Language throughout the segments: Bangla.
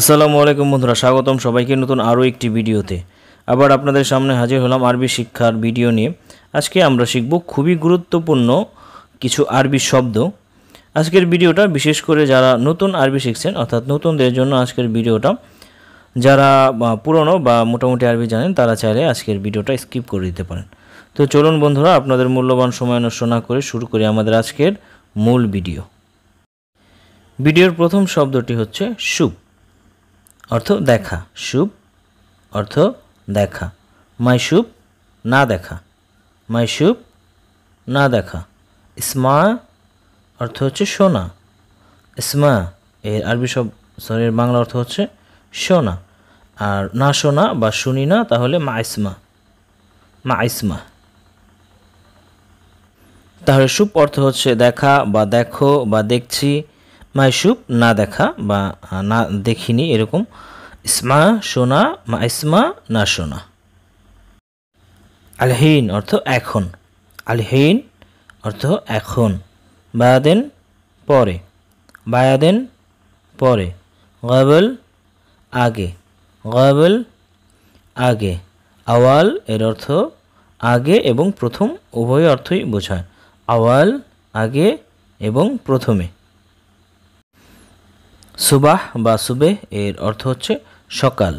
আসসালামু আলাইকুম বন্ধুরা স্বাগতম সবাইকে নতুন আরও একটি ভিডিওতে আবার আপনাদের সামনে হাজির হলাম আরবি শিক্ষার ভিডিও নিয়ে আজকে আমরা শিখব খুবই গুরুত্বপূর্ণ কিছু আরবি শব্দ আজকের ভিডিওটা বিশেষ করে যারা নতুন আরবি শিখছেন অর্থাৎ নতুনদের জন্য আজকের ভিডিওটা যারা পুরনো বা মোটামুটি আরবি জানেন তারা চাইলে আজকের ভিডিওটা স্কিপ করে দিতে পারেন তো চলুন বন্ধুরা আপনাদের মূল্যবান সময় নষ্ট না করে শুরু করি আমাদের আজকের মূল ভিডিও ভিডিওর প্রথম শব্দটি হচ্ছে সুপ অর্থ দেখা শুভ অর্থ দেখা মাই শুভ না দেখা মাই শুভ না দেখা ইসমা অর্থ হচ্ছে সোনা ইসমা এর আরবি সব সরি বাংলা অর্থ হচ্ছে সোনা আর না শোনা বা শুনি না তাহলে মা ইসমা মা ইসমা তাহলে সুপ অর্থ হচ্ছে দেখা বা দেখো বা দেখছি মাইসুব না দেখা বা না দেখিনি এরকম ইসমা শোনা মা ইসমা না শোনা আলহীন অর্থ এখন আলহীন অর্থ এখন বায়াদেন পরে বায়াদেন পরে গবল আগে গবল আগে আওয়াল এর অর্থ আগে এবং প্রথম উভয় অর্থই বোঝায় আওয়াল আগে এবং প্রথমে সুবাহ বা সুবে এর অর্থ হচ্ছে সকাল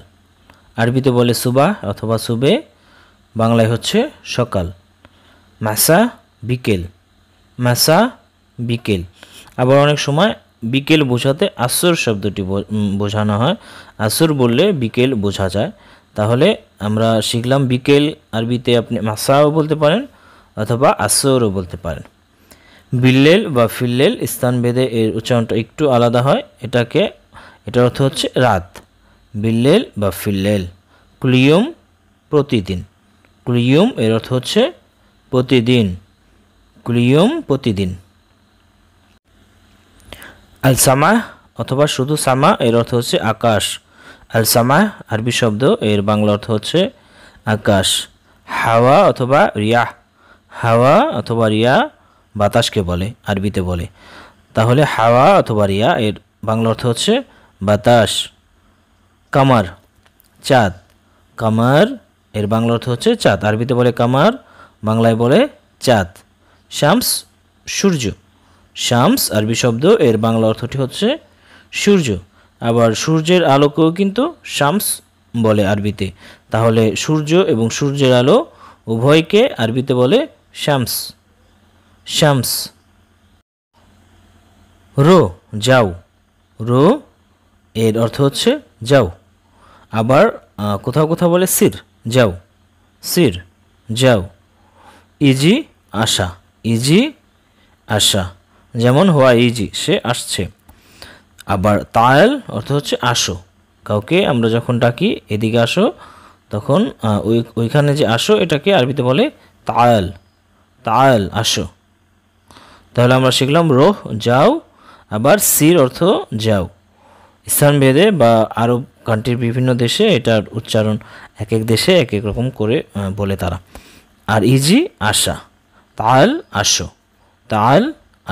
আরবিতে বলে সুবাহ অথবা সুবে বাংলায় হচ্ছে সকাল মাসা বিকেল মাসা বিকেল আবার অনেক সময় বিকেল বোঝাতে আসর শব্দটি বোঝানো হয় আসর বললে বিকেল বোঝা যায় তাহলে আমরা শিখলাম বিকেল আরবিতে আপনি মাসাও বলতে পারেন অথবা আসরও বলতে পারেন বিল্লেল বা ফিল্লেল স্থানভেদে এর উচ্চারণটা একটু আলাদা হয় এটাকে এটার অর্থ হচ্ছে রাত বিল্লেল বা ফিল্লেল ক্লিয়ম প্রতিদিন ক্লিয়ম এর অর্থ হচ্ছে প্রতিদিন ক্লিয়ম প্রতিদিন আল অথবা শুধু সামা এর অর্থ হচ্ছে আকাশ আল আরবি শব্দ এর বাংলা অর্থ হচ্ছে আকাশ হাওয়া অথবা রিয়া হাওয়া অথবা রিয়া বাতাসকে বলে আরবিতে বলে তাহলে হাওয়া অথবা রিয়া এর বাংলা অর্থ হচ্ছে বাতাস কামার চাঁদ কামার এর বাংলা অর্থ হচ্ছে চাঁদ আরবিতে বলে কামার বাংলায় বলে চাঁদ শামস সূর্য শামস আরবি শব্দ এর বাংলা অর্থটি হচ্ছে সূর্য আবার সূর্যের আলোকেও কিন্তু শামস বলে আরবিতে তাহলে সূর্য এবং সূর্যের আলো উভয়কে আরবিতে বলে শামস শামস রো যাও রো এর অর্থ হচ্ছে যাও আবার কোথাও কোথাও বলে সির যাও সির যাও ইজি আশা ইজি আশা যেমন হওয়া ইজি সে আসছে আবার তায়াল অর্থ হচ্ছে আসো কাউকে আমরা যখন ডাকি এদিকে আসো তখন ওই ওইখানে যে আসো এটাকে আরবিতে বলে তায়াল তায়াল আসো তাহলে আমরা শিখলাম রোহ যাও আবার সির অর্থ যাও স্থানভেদে বা আরব কান্ট্রির বিভিন্ন দেশে এটার উচ্চারণ এক এক দেশে এক এক রকম করে বলে তারা আর ইজি আশা তাল আসো তাল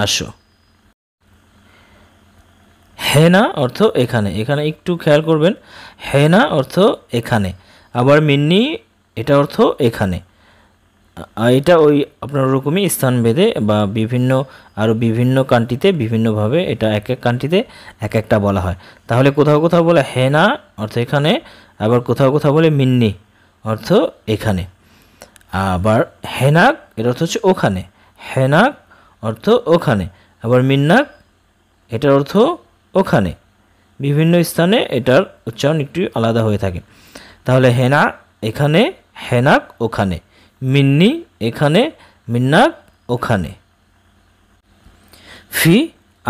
আসো হেনা অর্থ এখানে এখানে একটু খেয়াল করবেন হেনা অর্থ এখানে আবার মিন্নি এটা অর্থ এখানে এটা ওই আপনার ওরকমই স্থান ভেদে বা বিভিন্ন আরও বিভিন্ন কান্ট্রিতে বিভিন্নভাবে এটা এক এক কান্ট্রিতে এক একটা বলা হয় তাহলে কোথাও কোথাও বলে হেনা অর্থ এখানে আবার কোথাও কোথাও বলে মিন্নি অর্থ এখানে আবার হেনাক এর অর্থ হচ্ছে ওখানে হেনাক অর্থ ওখানে আবার মিন্নাক এটার অর্থ ওখানে বিভিন্ন স্থানে এটার উচ্চারণ একটু আলাদা হয়ে থাকে তাহলে হেনা এখানে হেনাক ওখানে মিন্নি এখানে মিন্নার ওখানে ফি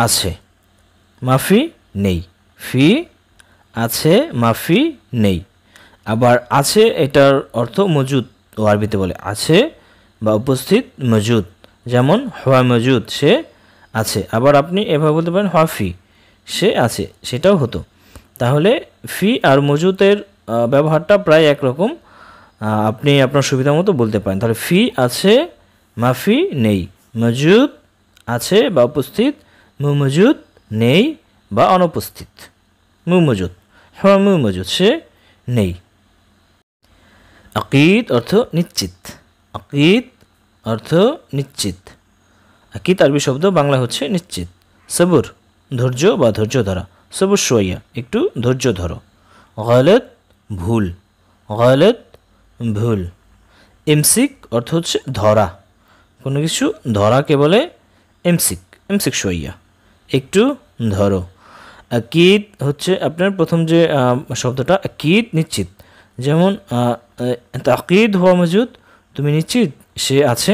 আছে মাফি নেই ফি আছে মাফি নেই আবার আছে এটার অর্থ মজুদ ও আরবিতে বলে আছে বা উপস্থিত মজুদ যেমন হওয়া মজুদ সে আছে আবার আপনি এভাবে বলতে পারেন হওয়া ফি সে আছে সেটাও হতো তাহলে ফি আর মজুদের ব্যবহারটা প্রায় একরকম আপনি আপনার সুবিধা মতো বলতে পারেন তাহলে ফি আছে মাফি নেই মজুদ আছে বা উপস্থিত মু মজুদ নেই বা অনুপস্থিত মু মজুদ হ্যাঁ মু মজুদ সে নেই আকিদ অর্থ নিশ্চিত আকিদ অর্থ নিশ্চিত আকিদ আরবি শব্দ বাংলা হচ্ছে নিশ্চিত সবুর ধৈর্য বা ধৈর্য ধরা সবুর সোয়া একটু ধৈর্য ধরো গলত ভুল গলত ভুল এমসিক অর্থ হচ্ছে ধরা কোনো কিছু ধরাকে বলে এমসিক এমসিক সইয়া একটু ধরো কিত হচ্ছে আপনার প্রথম যে শব্দটা কিত নিশ্চিত যেমন তাকিদ হওয়া মজুদ তুমি নিশ্চিত সে আছে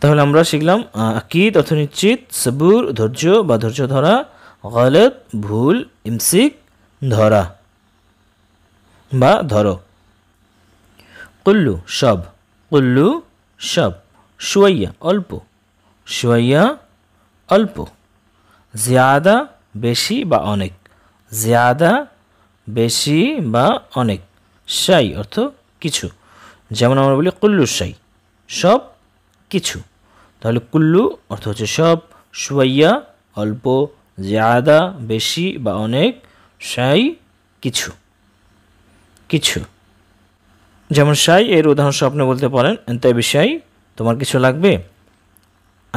তাহলে আমরা শিখলাম আকিদ অর্থ নিশ্চিত সবুর ধৈর্য বা ধৈর্য ধরা গলত ভুল ইমসিক ধরা বা ধরো কুল্লু সব কুল্লু সব সুয়াইয়া অল্প সুয়াইয়া অল্প জিয়াদা বেশি বা অনেক জিয়াদা বেশি বা অনেক সাই অর্থ কিছু যেমন আমরা বলি কুল্লু সাই সব কিছু তাহলে কুল্লু অর্থ হচ্ছে সব সুয়াইয়া অল্প জিয়াদা বেশি বা অনেক সাই কিছু কিছু যেমন সাই এর উদাহরণ আপনি বলতে পারেন আন্তায় বিষয় তোমার কিছু লাগবে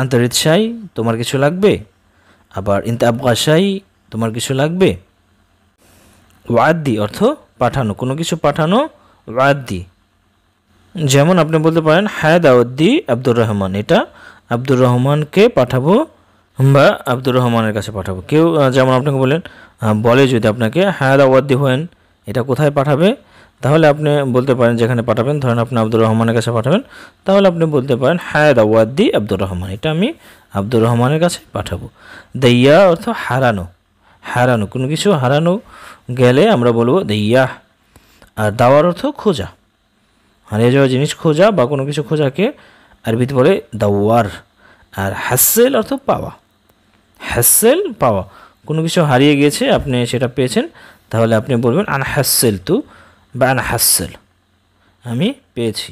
আন্তরিত সাই তোমার কিছু লাগবে আবার ইন্তে আবগা সাই তোমার কিছু লাগবে ওয়াদ্দি অর্থ পাঠানো কোনো কিছু পাঠানো ওয়াদ্দি যেমন আপনি বলতে পারেন হায়দাউদ্দি আব্দুর রহমান এটা আব্দুর রহমানকে পাঠাবো বা আব্দুর রহমানের কাছে পাঠাবো কেউ যেমন আপনাকে বলেন বলে যদি আপনাকে হায়দাওয়াদ্দি হয়েন এটা কোথায় পাঠাবে তাহলে আপনি বলতে পারেন যেখানে পাঠাবেন ধরেন আপনি আব্দুর রহমানের কাছে পাঠাবেন তাহলে আপনি বলতে পারেন হায়দাওয়াদ্দি আব্দুর রহমান এটা আমি আব্দুর রহমানের কাছে পাঠাবো দইয়া অর্থ হারানো হারানো কোনো কিছু হারানো গেলে আমরা বলবো দইয়া আর দাওয়ার অর্থ খোঁজা হারিয়ে যাওয়া জিনিস খোঁজা বা কোনো কিছু খোঁজাকে আরবিতে বলে দাওয়ার আর হ্যাসেল অর্থ পাওয়া হ্যাসেল পাওয়া কোনো কিছু হারিয়ে গিয়েছে আপনি সেটা পেয়েছেন তাহলে আপনি বলবেন আনহাসেল তু বা আনহাসেল আমি পেয়েছি